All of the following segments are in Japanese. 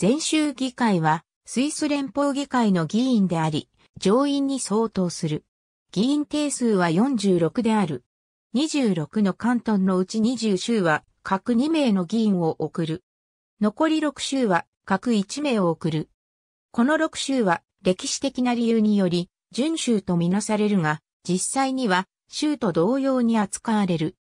全州議会は、スイス連邦議会の議員であり、上院に相当する。議員定数は46である。26の関東のうち20州は、各2名の議員を送る。残り6州は、各1名を送る。この6州は、歴史的な理由により、準州とみなされるが、実際には、州と同様に扱われる。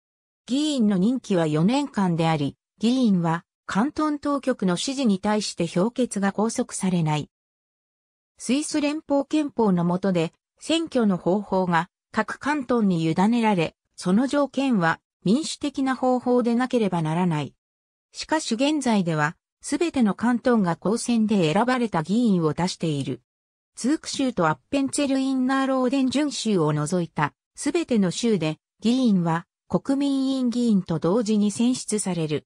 議員の任期は4年間であり、議員は関東当局の指示に対して評決が拘束されない。スイス連邦憲法の下で、選挙の方法が各関東に委ねられ、その条件は民主的な方法でなければならない。しかし現在では、すべての関東が公選で選ばれた議員を出している。ツーク州とアッペンツェルインナーローデン準州を除いたすべての州で議員は国民委員議員と同時に選出される。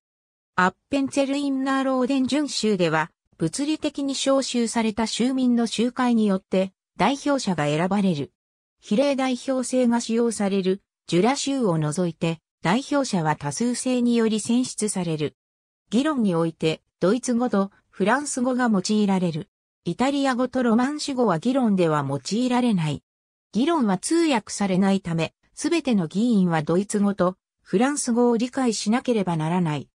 アッペンツェルインナーローデン巡州では、物理的に招集された州民の集会によって、代表者が選ばれる。比例代表制が使用される、ジュラ州を除いて、代表者は多数制により選出される。議論において、ドイツ語とフランス語が用いられる。イタリア語とロマン史語は議論では用いられない。議論は通訳されないため、すべての議員はドイツ語とフランス語を理解しなければならない。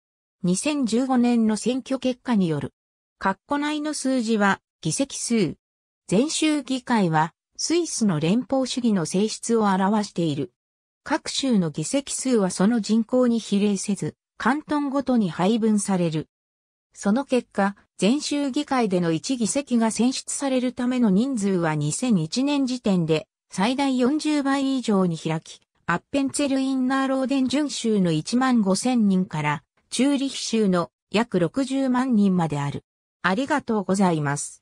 2015年の選挙結果による。括弧内の数字は議席数。全州議会はスイスの連邦主義の性質を表している。各州の議席数はその人口に比例せず、関東ごとに配分される。その結果、全州議会での1議席が選出されるための人数は2001年時点で最大40倍以上に開き、アッペンツェルインナーローデン準州の1万5000人からチューリヒ州の約60万人まである。ありがとうございます。